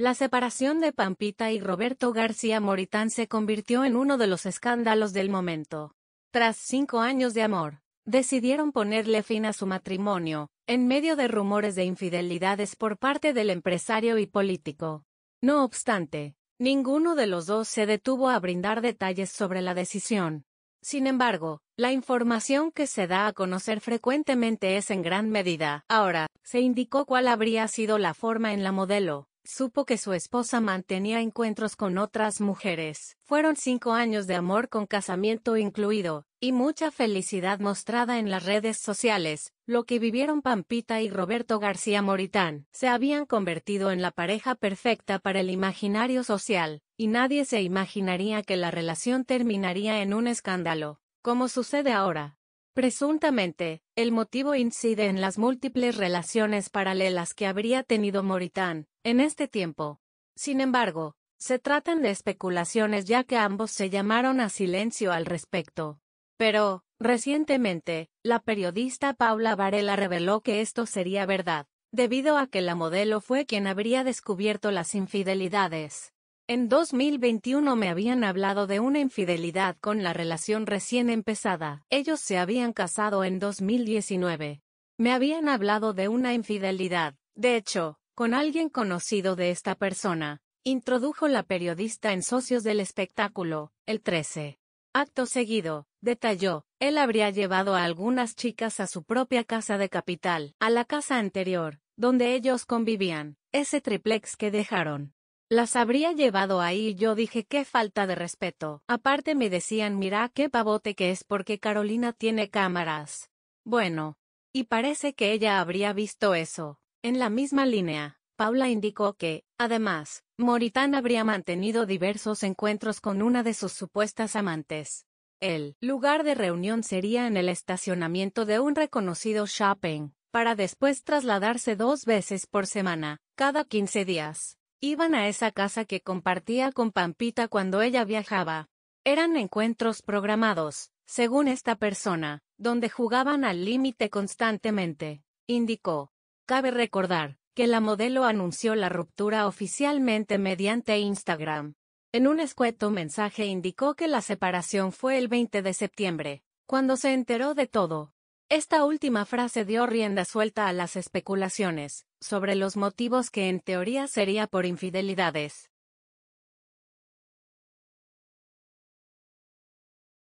La separación de Pampita y Roberto García Moritán se convirtió en uno de los escándalos del momento. Tras cinco años de amor, decidieron ponerle fin a su matrimonio, en medio de rumores de infidelidades por parte del empresario y político. No obstante, ninguno de los dos se detuvo a brindar detalles sobre la decisión. Sin embargo, la información que se da a conocer frecuentemente es en gran medida. Ahora, se indicó cuál habría sido la forma en la modelo Supo que su esposa mantenía encuentros con otras mujeres. Fueron cinco años de amor con casamiento incluido, y mucha felicidad mostrada en las redes sociales, lo que vivieron Pampita y Roberto García Moritán. Se habían convertido en la pareja perfecta para el imaginario social, y nadie se imaginaría que la relación terminaría en un escándalo, como sucede ahora. Presuntamente, el motivo incide en las múltiples relaciones paralelas que habría tenido Moritán, en este tiempo. Sin embargo, se tratan de especulaciones ya que ambos se llamaron a silencio al respecto. Pero, recientemente, la periodista Paula Varela reveló que esto sería verdad, debido a que la modelo fue quien habría descubierto las infidelidades. En 2021 me habían hablado de una infidelidad con la relación recién empezada. Ellos se habían casado en 2019. Me habían hablado de una infidelidad. De hecho, con alguien conocido de esta persona, introdujo la periodista en Socios del Espectáculo, el 13. Acto seguido, detalló, él habría llevado a algunas chicas a su propia casa de capital, a la casa anterior, donde ellos convivían, ese triplex que dejaron. Las habría llevado ahí y yo dije qué falta de respeto. Aparte me decían mira qué pavote que es porque Carolina tiene cámaras. Bueno. Y parece que ella habría visto eso. En la misma línea, Paula indicó que, además, Moritán habría mantenido diversos encuentros con una de sus supuestas amantes. El lugar de reunión sería en el estacionamiento de un reconocido shopping, para después trasladarse dos veces por semana, cada 15 días. Iban a esa casa que compartía con Pampita cuando ella viajaba. Eran encuentros programados, según esta persona, donde jugaban al límite constantemente, indicó. Cabe recordar que la modelo anunció la ruptura oficialmente mediante Instagram. En un escueto mensaje indicó que la separación fue el 20 de septiembre, cuando se enteró de todo. Esta última frase dio rienda suelta a las especulaciones sobre los motivos que en teoría sería por infidelidades.